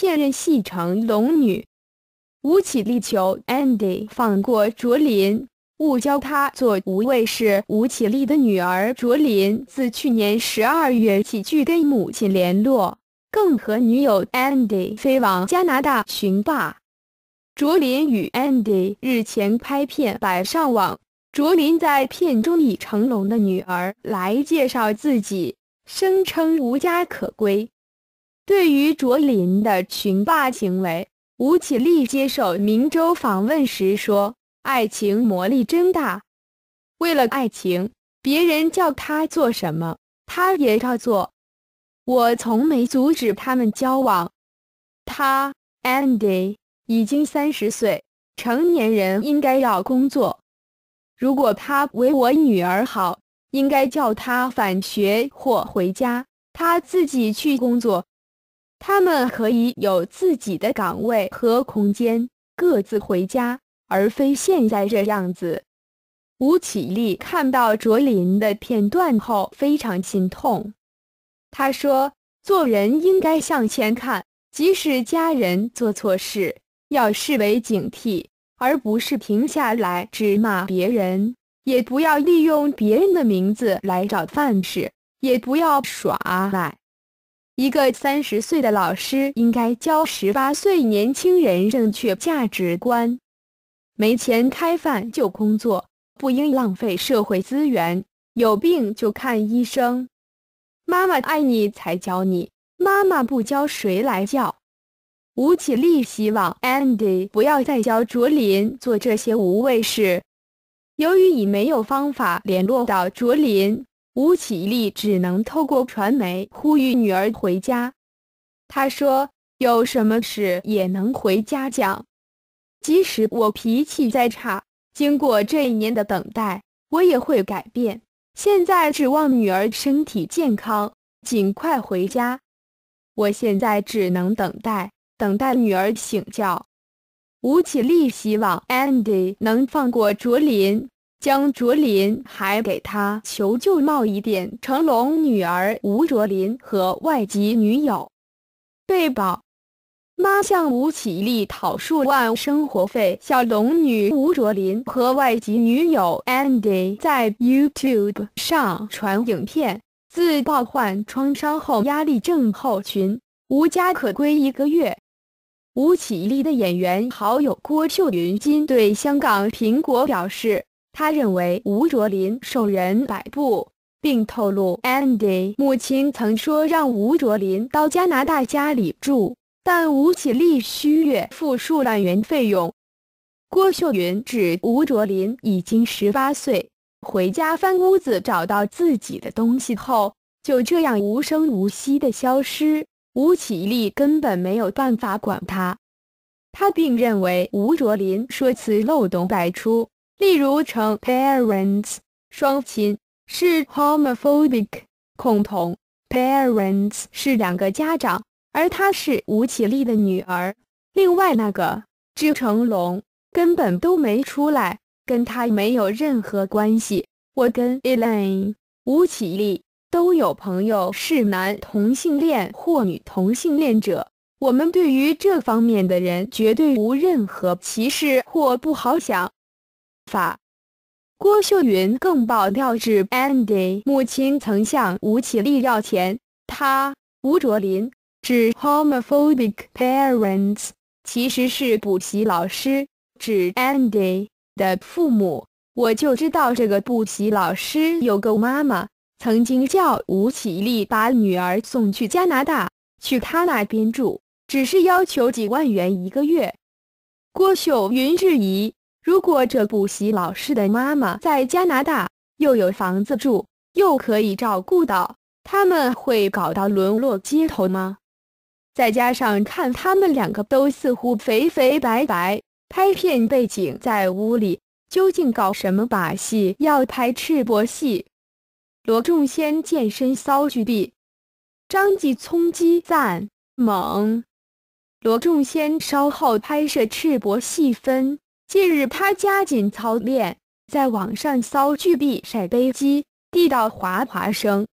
片人戏成龙女吴绮莉求 Andy 放过卓林，勿教他做无畏事。吴绮莉的女儿卓林自去年十二月起拒跟母亲联络，更和女友 Andy 飞往加拿大寻爸。卓林与 Andy 日前拍片摆上网，卓林在片中以成龙的女儿来介绍自己，声称无家可归。对于卓林的群霸行为，吴绮莉接受《明州访问时说：“爱情魔力真大，为了爱情，别人叫他做什么，他也照做。我从没阻止他们交往。他 Andy 已经三十岁，成年人应该要工作。如果他为我女儿好，应该叫他返学或回家，他自己去工作。”他们可以有自己的岗位和空间，各自回家，而非现在这样子。吴绮立看到卓林的片段后非常心痛。他说：“做人应该向前看，即使家人做错事，要视为警惕，而不是停下来只骂别人，也不要利用别人的名字来找饭吃，也不要耍赖。”一个三十岁的老师应该教十八岁年轻人正确价值观。没钱开饭就工作，不应浪费社会资源。有病就看医生。妈妈爱你才教你，妈妈不教谁来教？吴绮莉希望 Andy 不要再教卓林做这些无谓事。由于已没有方法联络到卓林。吴绮莉只能透过传媒呼吁女儿回家。她说：“有什么事也能回家讲，即使我脾气再差，经过这一年的等待，我也会改变。现在指望女儿身体健康，尽快回家。我现在只能等待，等待女儿醒觉。”吴绮莉希望 Andy 能放过卓林。江卓林还给他求救贸一点，成龙女儿吴卓林和外籍女友被曝，妈向吴绮莉讨数万生活费。小龙女吴卓林和外籍女友 Andy 在 YouTube 上传影片，自曝患创伤后压力症候群无家可归一个月。吴绮莉的演员好友郭秀云今对香港苹果表示。他认为吴卓林受人摆布，并透露 Andy 母亲曾说让吴卓林到加拿大家里住，但吴绮莉需月付数万元费用。郭秀云指吴卓林已经十八岁，回家翻屋子找到自己的东西后，就这样无声无息的消失。吴绮莉根本没有办法管他。他并认为吴卓林说辞漏洞百出。例如，成 parents 双亲是 homophobic 共恐同 parents 是两个家长，而她是吴绮莉的女儿。另外那个之成龙根本都没出来，跟他没有任何关系。我跟 Elaine 吴绮莉都有朋友是男同性恋或女同性恋者，我们对于这方面的人绝对无任何歧视或不好想。法郭秀云更爆料指 Andy 母亲曾向吴绮莉要钱，他吴卓林指 homophobic parents 其实是补习老师指 Andy 的父母，我就知道这个补习老师有个妈妈曾经叫吴绮莉把女儿送去加拿大去他那边住，只是要求几万元一个月。郭秀云质疑。如果这补习老师的妈妈在加拿大又有房子住，又可以照顾到，他们会搞到沦落街头吗？再加上看他们两个都似乎肥肥白白，拍片背景在屋里，究竟搞什么把戏？要拍赤膊戏？罗仲先健身骚巨臂，张继聪激赞猛。罗仲先稍后拍摄赤膊戏分。近日，他加紧操练，在网上骚巨臂晒杯机，地道滑滑声。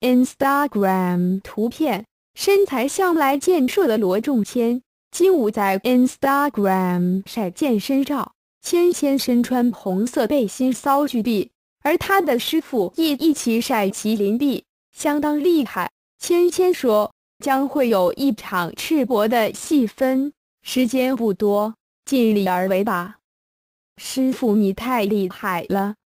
Instagram 图片，身材向来健硕的罗仲谦今午在 Instagram 晒健身照，谦谦身穿红色背心骚巨臂，而他的师傅亦一起晒麒麟臂，相当厉害。谦谦说将会有一场赤膊的戏分，时间不多。尽力而为吧，师傅，你太厉害了。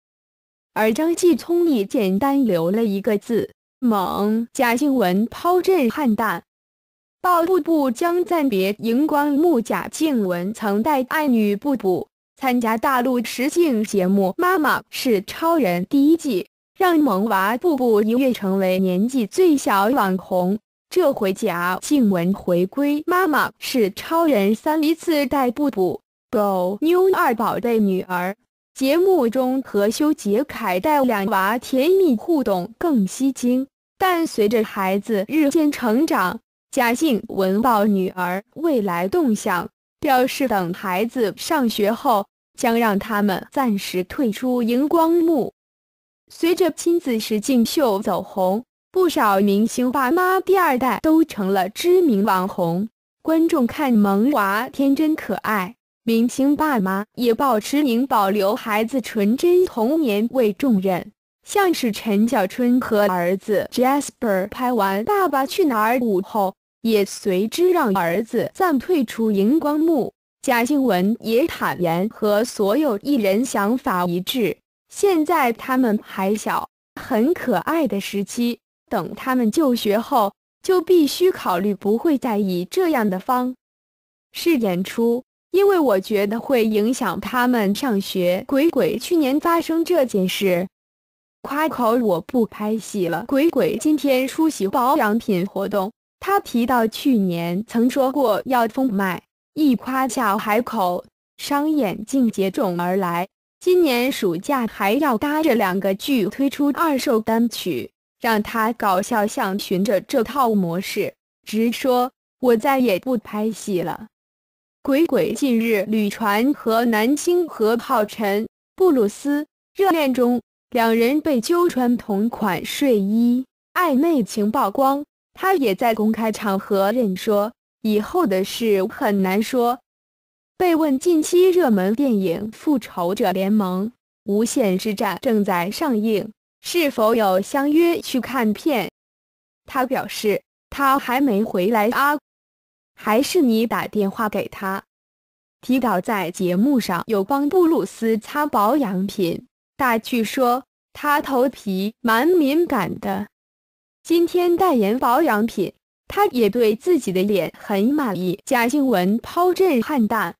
而张继聪也简单留了一个字“猛”。贾静雯抛震汉弹，抱布布将暂别荧光幕。贾静雯曾带爱女布布参加大陆实境节目《妈妈是超人》第一季，让萌娃布布一跃成为年纪最小网红。这回贾静雯回归，妈妈是超人，三次带布布、狗妞二宝贝女儿。节目中，和修杰楷带两娃甜蜜互动更吸睛。但随着孩子日渐成长，贾静雯抱女儿未来动向，表示等孩子上学后，将让他们暂时退出荧光幕。随着亲子实境秀走红。不少明星爸妈第二代都成了知名网红，观众看萌娃天真可爱，明星爸妈也保持宁保留孩子纯真童年为重任。像是陈小春和儿子 Jasper 拍完《爸爸去哪儿》五后，也随之让儿子暂退出荧光幕。贾静雯也坦言和所有艺人想法一致，现在他们还小，很可爱的时期。等他们就学后，就必须考虑不会再以这样的方式演出，因为我觉得会影响他们上学。鬼鬼去年发生这件事，夸口我不拍戏了。鬼鬼今天出席保养品活动，他提到去年曾说过要封麦，一夸下海口，商演竟接踵而来。今年暑假还要搭着两个剧推出二手单曲。让他搞笑，像循着这套模式，直说：“我再也不拍戏了。”鬼鬼近日屡传和南青何浩辰、布鲁斯热恋中，两人被揪穿同款睡衣，暧昧情曝光。他也在公开场合认说：“以后的事很难说。”被问近期热门电影《复仇者联盟：无限之战》正在上映。是否有相约去看片？他表示他还没回来啊，还是你打电话给他？提到在节目上有帮布鲁斯擦保养品，大巨说他头皮蛮敏感的。今天代言保养品，他也对自己的脸很满意。贾静雯抛震撼弹，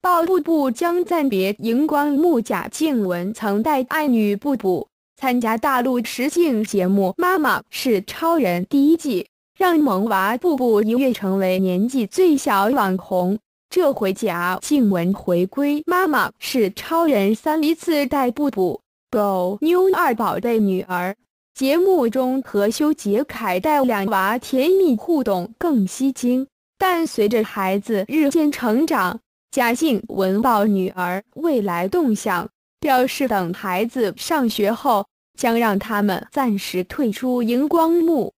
鲍布布将暂别荧光幕。贾静雯曾带爱女布布。参加大陆实境节目《妈妈是超人》第一季，让萌娃步步一跃成为年纪最小网红。这回贾静雯回归《妈妈是超人》三，一次带步步、狗妞、二宝贝女儿。节目中，和修杰楷带两娃甜蜜互动更吸睛。但随着孩子日渐成长，贾静雯抱女儿未来动向。表示等孩子上学后，将让他们暂时退出荧光幕。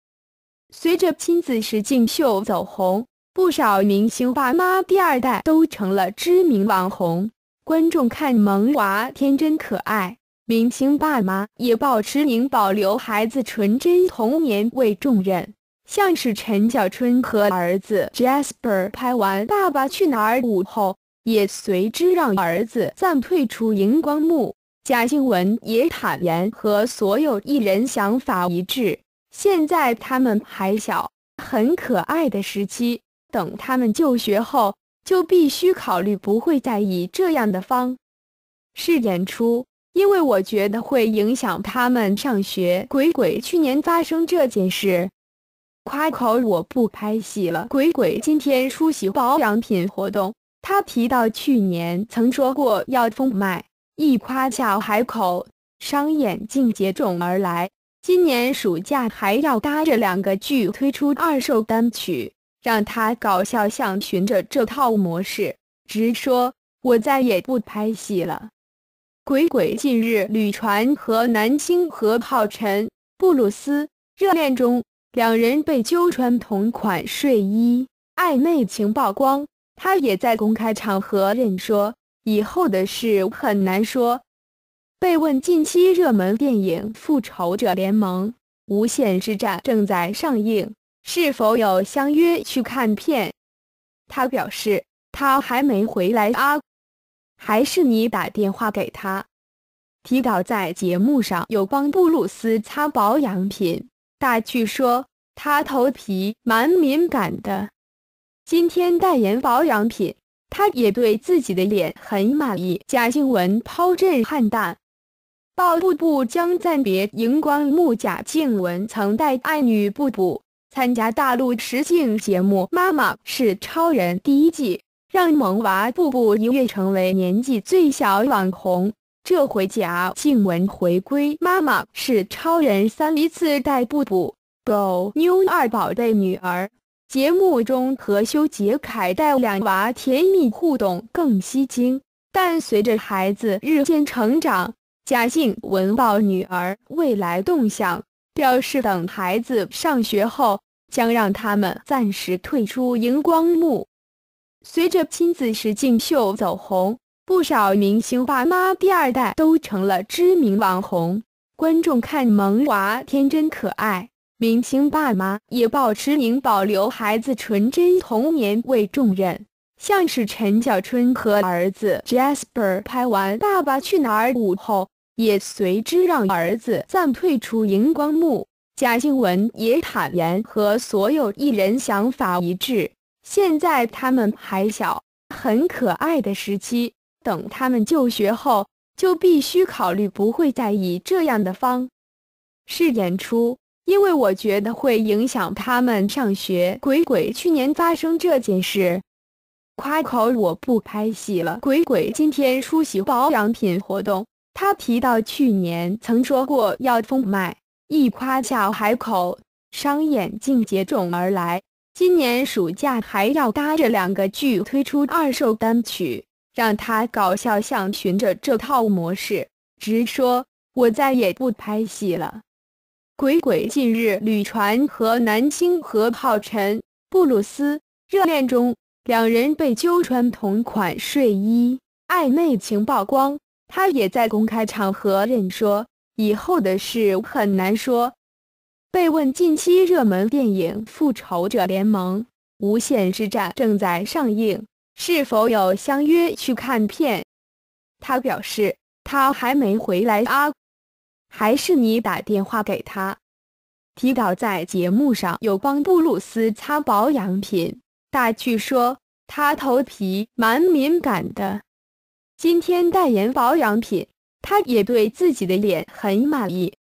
随着亲子时镜秀走红，不少明星爸妈第二代都成了知名网红。观众看萌娃天真可爱，明星爸妈也保持宁保留孩子纯真童年为重任。像是陈小春和儿子 Jasper 拍完《爸爸去哪儿》五后。也随之让儿子暂退出荧光幕。贾静雯也坦言和所有艺人想法一致，现在他们还小，很可爱的时期。等他们就学后，就必须考虑不会再以这样的方是演出，因为我觉得会影响他们上学。鬼鬼去年发生这件事，夸口我不拍戏了。鬼鬼今天出席保养品活动。他提到去年曾说过要封麦，一夸下海口，商演竟接踵而来。今年暑假还要搭着两个剧推出二首单曲，让他搞笑。像循着这套模式，直说我再也不拍戏了。鬼鬼近日屡传和南星和浩辰、布鲁斯热恋中，两人被揪穿同款睡衣，暧昧情曝光。他也在公开场合认说，以后的事很难说。被问近期热门电影《复仇者联盟：无限之战》正在上映，是否有相约去看片？他表示他还没回来啊，还是你打电话给他。提到在节目上有帮布鲁斯擦保养品，大巨说他头皮蛮敏感的。今天代言保养品，她也对自己的脸很满意。贾静雯抛震撼弹，曝布布将暂别荧光幕。贾静雯曾带爱女布布参加大陆实境节目《妈妈是超人》第一季，让萌娃布布一跃成为年纪最小网红。这回贾静雯回归《妈妈是超人》三，一次带布布、狗妞二宝贝女儿。节目中，何修杰凯带两娃甜蜜互动更吸睛。但随着孩子日渐成长，贾静文报女儿未来动向，表示等孩子上学后，将让他们暂时退出荧光幕。随着亲子实镜秀走红，不少明星爸妈第二代都成了知名网红。观众看萌娃天真可爱。明星爸妈也保持您保留孩子纯真童年为重任，像是陈小春和儿子 Jasper 拍完《爸爸去哪儿》五后，也随之让儿子暂退出荧光幕。贾静雯也坦言和所有艺人想法一致，现在他们还小，很可爱的时期，等他们就学后，就必须考虑不会再以这样的方，式演出。因为我觉得会影响他们上学。鬼鬼去年发生这件事，夸口我不拍戏了。鬼鬼今天出席保养品活动，他提到去年曾说过要封麦，一夸下海口，商演竟接踵而来。今年暑假还要搭着两个剧推出二手单曲，让他搞笑向循着这套模式，直说我再也不拍戏了。鬼鬼近日屡传和南星何浩辰布鲁斯热恋中，两人被揪穿同款睡衣，暧昧情曝光。他也在公开场合认说，以后的事很难说。被问近期热门电影《复仇者联盟：无限之战》正在上映，是否有相约去看片？他表示他还没回来啊。还是你打电话给他，提到在节目上有帮布鲁斯擦保养品。大巨说他头皮蛮敏感的，今天代言保养品，他也对自己的脸很满意。